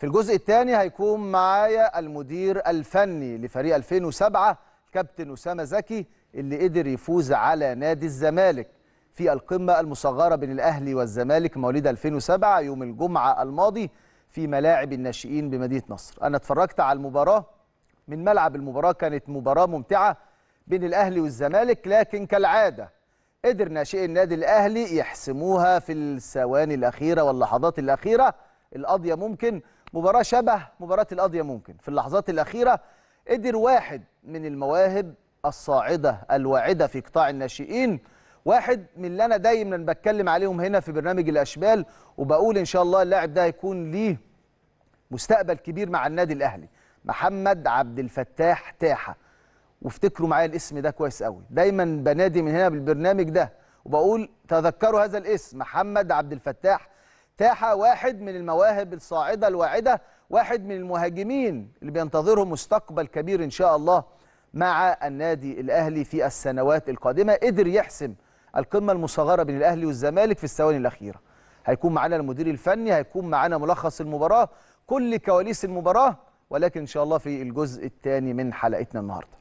في الجزء الثاني هيكون معايا المدير الفني لفريق 2007 كابتن أسامة زكي اللي قدر يفوز على نادي الزمالك في القمة المصغرة بين الأهلي والزمالك مواليد 2007 يوم الجمعة الماضي في ملاعب الناشئين بمدينة نصر أنا اتفرجت على المباراة من ملعب المباراة كانت مباراة ممتعة بين الأهلي والزمالك لكن كالعادة قدر ناشئي النادي الأهلي يحسموها في الثواني الأخيرة واللحظات الأخيرة القضية ممكن مباراه شبه مباراه القاضيه ممكن في اللحظات الاخيره قدر واحد من المواهب الصاعده الواعده في قطاع الناشئين واحد من اللي انا دايما بتكلم عليهم هنا في برنامج الاشبال وبقول ان شاء الله اللاعب ده هيكون ليه مستقبل كبير مع النادي الاهلي محمد عبد الفتاح تاحه وافتكروا معايا الاسم ده كويس قوي دايما بنادي من هنا بالبرنامج ده وبقول تذكروا هذا الاسم محمد عبد الفتاح تاح واحد من المواهب الصاعدة الواعدة واحد من المهاجمين اللي بينتظره مستقبل كبير إن شاء الله مع النادي الأهلي في السنوات القادمة قدر يحسم القمة المصغرة بين الأهلي والزمالك في الثواني الأخيرة هيكون معانا المدير الفني هيكون معانا ملخص المباراة كل كواليس المباراة ولكن إن شاء الله في الجزء الثاني من حلقتنا النهاردة